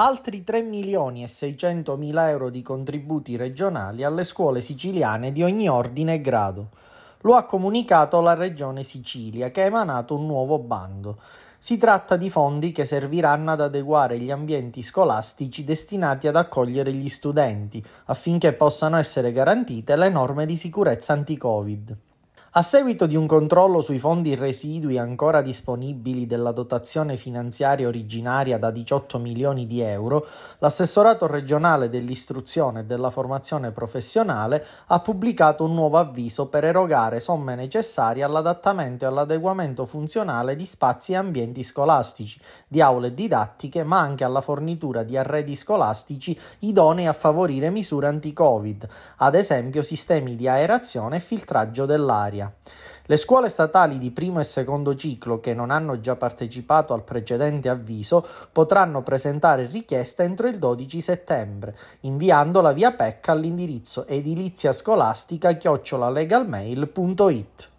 altri 3 milioni e 600 mila euro di contributi regionali alle scuole siciliane di ogni ordine e grado. Lo ha comunicato la Regione Sicilia, che ha emanato un nuovo bando. Si tratta di fondi che serviranno ad adeguare gli ambienti scolastici destinati ad accogliere gli studenti, affinché possano essere garantite le norme di sicurezza anti-Covid. A seguito di un controllo sui fondi residui ancora disponibili della dotazione finanziaria originaria da 18 milioni di euro, l'assessorato regionale dell'istruzione e della formazione professionale ha pubblicato un nuovo avviso per erogare somme necessarie all'adattamento e all'adeguamento funzionale di spazi e ambienti scolastici, di aule didattiche, ma anche alla fornitura di arredi scolastici idonei a favorire misure anti-Covid, ad esempio sistemi di aerazione e filtraggio dell'aria ordinaria. Le scuole statali di primo e secondo ciclo che non hanno già partecipato al precedente avviso potranno presentare richiesta entro il 12 settembre, inviandola via PEC all'indirizzo edilizia scolastica chiocciolalegalmail.it.